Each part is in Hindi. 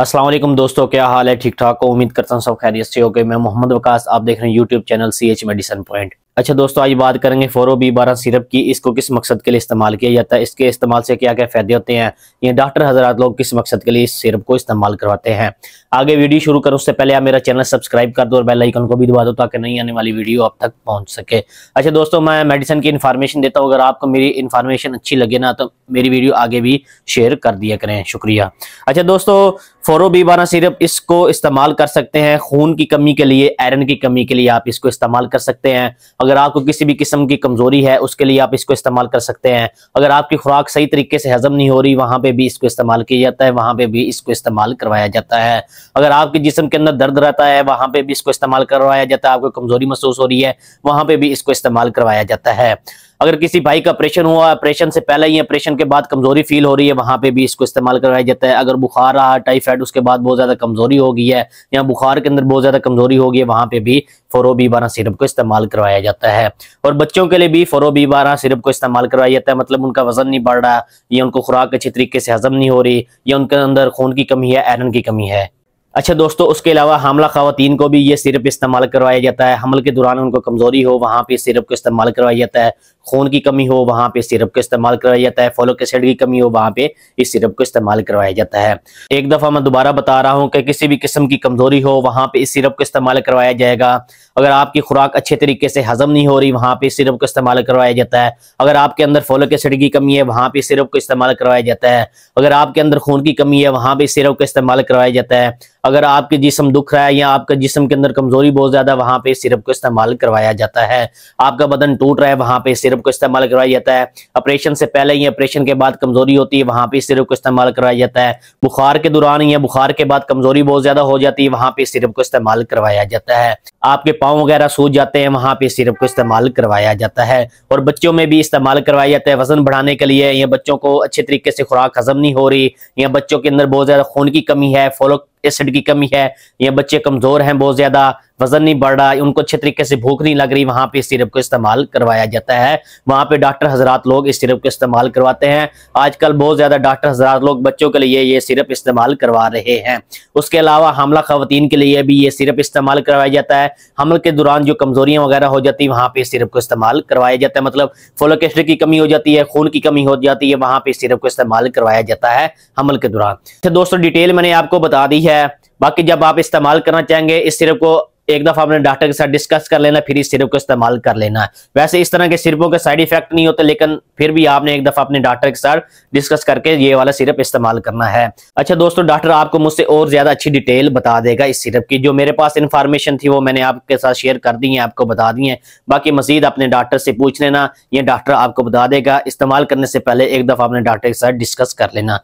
असलम दोस्तों क्या हाल है ठीक ठाक को उम्मीद करता हूँ सब खैरियत से हो गए मैं मोहम्मद वकास आप देख रहे हैं YouTube channel C H medicine point अच्छा दोस्तों आज बात करेंगे फोरो बी बारह सिरप की इसको किस मकसद के लिए इस्तेमाल किया जाता है इसके इस्तेमाल से क्या क्या फ़ायदे होते हैं ये डॉक्टर हजरात लोग किस मकसद के लिए इस सिरप को इस्तेमाल करवाते हैं आगे वीडियो शुरू करो उससे पहले आप मेरा चैनल सब्सक्राइब कर दो और बेल आइकन को भी दबा दो ताकि नहीं आने वाली वीडियो आप तक पहुँच सके अच्छा दोस्तों मैं मेडिसिन की इन्फॉर्मेशन देता हूँ अगर आपको मेरी इन्फॉर्मेशन अच्छी लगे ना तो मेरी वीडियो आगे भी शेयर कर दिया करें शुक्रिया अच्छा दोस्तों फोरो बी बारह सिरप इसको इस्तेमाल कर सकते हैं खून की कमी के लिए आयरन की कमी के लिए आप इसको इस्तेमाल कर सकते हैं अगर आपको किसी भी किस्म की कमजोरी है उसके लिए आप इसको इस्तेमाल कर सकते हैं अगर आपकी खुराक सही तरीके से हजम नहीं हो रही वहां पे भी इसको इस्तेमाल किया जाता है वहां पे भी इसको इस्तेमाल करवाया जाता है अगर आपके जिसम के अंदर दर्द रहता है वहां पर भी इसको इस्तेमाल करवाया जाता है आपको कमजोरी महसूस हो रही है वहां पर भी इसको इस्तेमाल करवाया जाता है अगर किसी भाई का ऑपरेशन हुआ ऑपरेशन से पहले ही ऑपरेशन के बाद कमजोरी फील हो रही है वहां पे भी इसको इस्तेमाल करवाया जाता है अगर बुखार रहा टाइफाइड उसके बाद बहुत ज्यादा कमजोरी हो गई है या बुखार के अंदर बहुत ज्यादा कमजोरी हो गई है वहां पे भी फोरोबी बारह सिरप को इस्तेमाल करवाया जाता है और बच्चों के लिए भी फोरोबी बारह सिरप को इस्तेमाल करवाया जाता है मतलब उनका वजन नहीं बढ़ रहा या उनको खुराक अच्छी तरीके से हजम नहीं हो रही या उनके अंदर खून की कमी है आयरन की कमी है अच्छा दोस्तों उसके अलावा हमला खातन को भी ये सिरप इस्तेमाल करवाया जाता है हमल के दौरान उनको कमजोरी हो वहाँ पे सिरप को इस्तेमाल करवाया जाता है खून की कमी हो वहाँ पे सिरप का इस्तेमाल करवाया जाता है फोलिक एसिड की कमी हो वहाँ पे इस सिरप को इस्तेमाल करवाया जाता है एक दफ़ा मैं दोबारा बता रहा हूँ कि किसी भी किस्म की कमज़ोरी हो वहाँ पे इस सिरप को इस्तेमाल करवाया जाएगा अगर आपकी खुराक अच्छे तरीके से हजम नहीं हो रही वहाँ पे सिरप का इस्तेमाल करवाया जाता है अगर आपके अंदर फोलिक एसिड की कमी है वहाँ पे सिरप को इस्तेमाल करवाया जाता है अगर आपके अंदर खून की कमी है वहाँ पे सिरप का इस्तेमाल करवाया जाता है अगर आपके जिसम दुख रहा है या आपका जिसम के अंदर कमजोरी बहुत ज्यादा वहाँ पे सिरप को इस्तेमाल करवाया जाता है आपका बदन टूट रहा है वहाँ पे सिरप सिरप को इस्तेमाल करवाया जाता है ऑपरेशन से पहले ही ऑपरेशन के बाद कमजोरी होती है वहां पर सिरप को इस्तेमाल करवाया जाता है बुखार के दौरान या बुखार के बाद कमजोरी बहुत ज्यादा हो जाती है वहां पर सिरप को इस्तेमाल करवाया जाता है आपके पाँव वगैरह सूझ जाते हैं वहां पर सिरप को इस्तेमाल करवाया जाता है और बच्चों में भी इस्तेमाल करवाया जाता है वजन बढ़ाने के लिए या बच्चों को अच्छे तरीके से खुराक हजम नहीं हो रही या बच्चों के अंदर बहुत ज्यादा खून की कमी है फॉलो एसिड की कमी है या बच्चे कमजोर हैं बहुत ज्यादा वजन नहीं बढ़ रहा है उनको अच्छे तरीके से भूख नहीं लग रही वहां पे इस सिरप को इस्तेमाल करवाया जाता है वहां पे डॉक्टर हजरात लोग इस सिरप को इस्तेमाल करवाते हैं आजकल बहुत ज़्यादा डॉक्टर हजरात लोग बच्चों के लिए ये सिरप इस्तेमाल करवा रहे हैं उसके अलावा हमला खातन के लिए भी ये सिरप इस्तेमाल करवाया जाता है हमल के दौरान जो कमजोरियां वगैरह हो जाती है वहां पे इस सिरप को इस्तेमाल करवाया जाता है मतलब फोलिक की कमी हो जाती है खून की कमी हो जाती है वहां पर इस सिरप को इस्तेमाल करवाया जाता है हमल के दौरान अच्छा, दोस्तों डिटेल मैंने आपको बता दी है बाकी जब आप इस्तेमाल करना चाहेंगे इस सिरप को एक दफा अपने डॉक्टर के साथ डिस्कस कर लेना फिर इस सिरप को इस्तेमाल कर लेना है वैसे इस तरह के सिरपों के साइड इफेक्ट नहीं होते लेकिन फिर भी आपने एक दफा अपने डॉक्टर के साथ डिस्कस करके ये वाला सिरप इस्तेमाल करना है अच्छा दोस्तों डॉक्टर आपको मुझसे और ज्यादा अच्छी डिटेल बता देगा इस सिरप की जो मेरे पास इन्फॉर्मेशन थी वो मैंने आपके साथ शेयर कर दी है आपको बता दी है बाकी मजीद अपने डॉक्टर से पूछ लेना ये डॉक्टर आपको बता देगा इस्तेमाल करने से पहले एक दफा अपने डॉक्टर के साथ डिस्कस कर लेना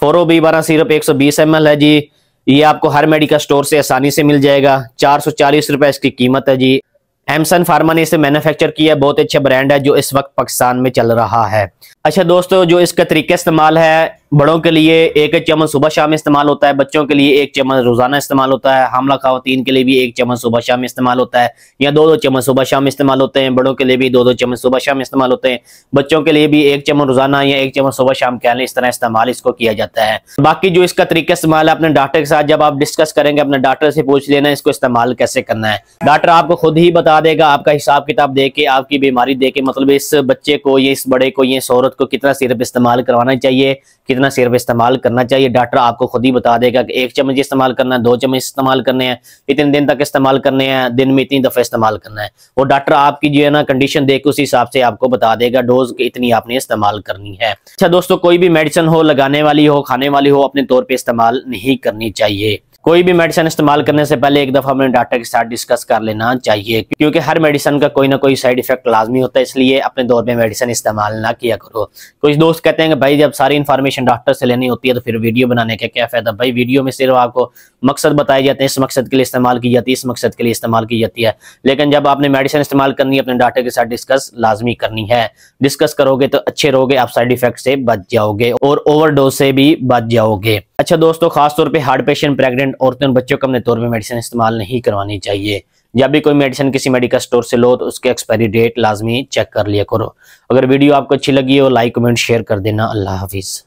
फोरो बी बारह सिरप एक सौ बीस एम एल है जी ये आपको हर मेडिकल स्टोर से आसानी से मिल जाएगा चार सौ चालीस रुपए इसकी कीमत है जी एमसन फार्मा ने इसे मैन्युफैक्चर किया है बहुत अच्छा ब्रांड है जो इस वक्त पाकिस्तान में चल रहा है अच्छा दोस्तों जो इसका तरीके इस्तेमाल है बड़ों के लिए एक एक चम्मच सुबह शाम इस्तेमाल होता है बच्चों के लिए एक चम्मच रोजाना इस्तेमाल होता है हमला खातन के लिए भी एक चम्मच सुबह शाम इस्तेमाल होता है या दो दो चम्मच सुबह शाम इस्तेमाल होते हैं बड़ों के लिए भी दो दो चम्मच सुबह शाम इस्तेमाल होते हैं बच्चों के लिए भी एक चम्मच रोजाना या एक चम्मच सुबह शाम के इस तरह इस्तेमाल इसको किया जाता है बाकी जो इसका तरीका इस्तेमाल है अपने डॉक्टर के साथ जब आप डिस्कस करेंगे अपने डॉक्टर से पूछ लेना इसको इस्तेमाल कैसे करना है डॉक्टर आपको खुद ही बता देगा आपका हिसाब किताब दे आपकी बीमारी दे मतलब इस बच्चे को या इस बड़े को या इस औरत को कितना सिरप इस्तेमाल करवाना चाहिए कितना सिरप इस्तेमाल करना चाहिए डॉक्टर आपको खुद ही बता देगा कि एक चम्मच इस्तेमाल करना है दो चम्मच इस्तेमाल करने हैं इतने दिन तक इस्तेमाल करने हैं दिन में इतनी दफ़ा इस्तेमाल करना है और डॉक्टर आपकी जो है ना कंडीशन देख उस हिसाब से आपको बता देगा डोज इतनी आपने इस्तेमाल करनी है अच्छा दोस्तों कोई भी मेडिसिन हो लगाने वाली हो खाने वाली हो अपने तौर पर इस्तेमाल नहीं करनी चाहिए कोई भी मेडिसिन इस्तेमाल करने से पहले एक दफ़ा अपने डॉक्टर के साथ डिस्कस कर लेना चाहिए क्योंकि हर मेडिसिन का कोई ना कोई साइड इफेक्ट लाजमी होता है इसलिए अपने दौर में मेडिसिन इस्तेमाल ना किया करो कुछ दोस्त कहते हैं कि भाई जब सारी इन्फॉर्मेशन डॉक्टर से लेनी होती है तो फिर वीडियो बनाने का क्या फ़ायदा भाई वीडियो में सिर्फ आपको मकसद बताए जाते हैं इस मकसद के लिए इस्तेमाल की जाती है इस मकसद के लिए इस्तेमाल की जाती है लेकिन जब आपने मेडिसिन इस्तेमाल करनी है अपने डॉक्टर के साथ डिस्कस लाजमी करनी है डिस्कस करोगे तो अच्छे रहोगे आप साइड इफेक्ट से बच जाओगे और डोज से भी बच जाओगे अच्छा दोस्तों खासतौर पे हार्ट पेशेंट प्रेग्नेंट औरतें और बच्चों को अपने तौर पर मेडिसिन इस्तेमाल नहीं करवानी चाहिए जब भी कोई मेडिसिन किसी मेडिकल स्टोर से लो तो उसके एक्सपायरी डेट लाजमी चेक कर लिया करो अगर वीडियो आपको अच्छी लगी हो लाइक कमेंट शेयर कर देना अल्लाह हाफिज़